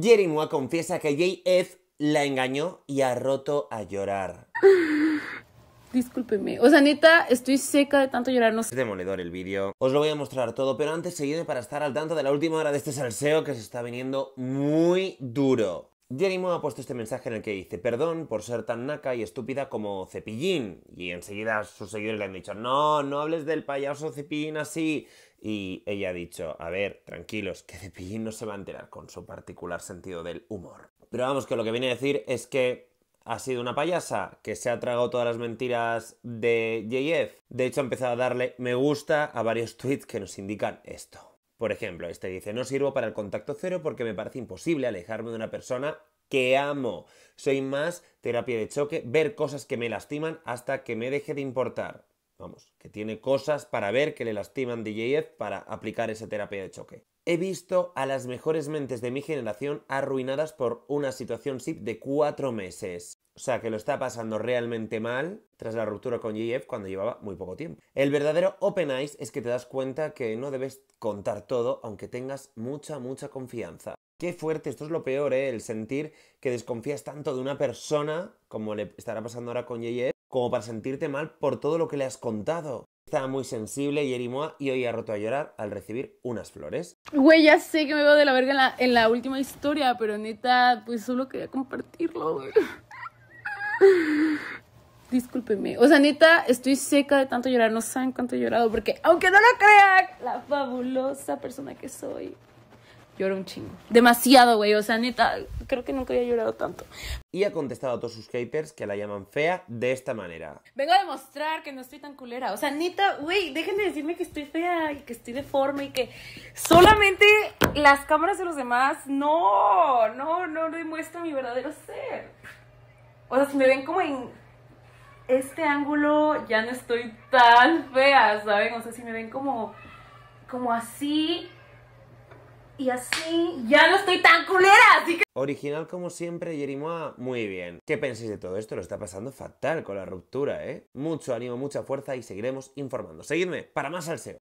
Jerry confiesa que JF la engañó y ha roto a llorar. Discúlpeme. O sea, neta, estoy seca de tanto llorar. No Es demoledor el vídeo. Os lo voy a mostrar todo, pero antes seguidme para estar al tanto de la última hora de este salseo que se está viniendo muy duro. Jerimo ha puesto este mensaje en el que dice perdón por ser tan naca y estúpida como Cepillín. Y enseguida sus seguidores le han dicho, no, no hables del payaso Cepillín así. Y ella ha dicho, a ver, tranquilos, que Cepillín no se va a enterar con su particular sentido del humor. Pero vamos, que lo que viene a decir es que ha sido una payasa que se ha tragado todas las mentiras de JF. De hecho, ha empezado a darle me gusta a varios tweets que nos indican esto. Por ejemplo, este dice, no sirvo para el contacto cero porque me parece imposible alejarme de una persona que amo. Soy más terapia de choque, ver cosas que me lastiman hasta que me deje de importar. Vamos, que tiene cosas para ver que le lastiman DJF para aplicar esa terapia de choque. He visto a las mejores mentes de mi generación arruinadas por una situación SIP de cuatro meses o sea, que lo está pasando realmente mal tras la ruptura con JF cuando llevaba muy poco tiempo. El verdadero open eyes es que te das cuenta que no debes contar todo aunque tengas mucha, mucha confianza. Qué fuerte, esto es lo peor, ¿eh? el sentir que desconfías tanto de una persona, como le estará pasando ahora con JF, como para sentirte mal por todo lo que le has contado. Estaba muy sensible Yerimoa y hoy ha roto a llorar al recibir unas flores. Güey, ya sé que me veo de la verga en la, en la última historia, pero neta, pues solo quería compartirlo, güey. Discúlpeme. O sea, neta, estoy seca de tanto llorar. No saben cuánto he llorado. Porque, aunque no lo crean, la fabulosa persona que soy. Lloro un chingo. Demasiado, güey. O sea, neta, creo que nunca había llorado tanto. Y ha contestado a todos sus haters que la llaman fea de esta manera. Vengo a demostrar que no estoy tan culera. O sea, neta, güey, déjenme decirme que estoy fea y que estoy deforme y que solamente las cámaras de los demás no, no, no demuestran mi verdadero ser. O sea, si me ven como en este ángulo, ya no estoy tan fea, ¿saben? O sea, si me ven como, como así y así, ya no estoy tan culera, así que... Original como siempre, Jerimoa, muy bien. ¿Qué pensáis de todo esto? Lo está pasando fatal con la ruptura, ¿eh? Mucho ánimo, mucha fuerza y seguiremos informando. Seguidme para más SEO.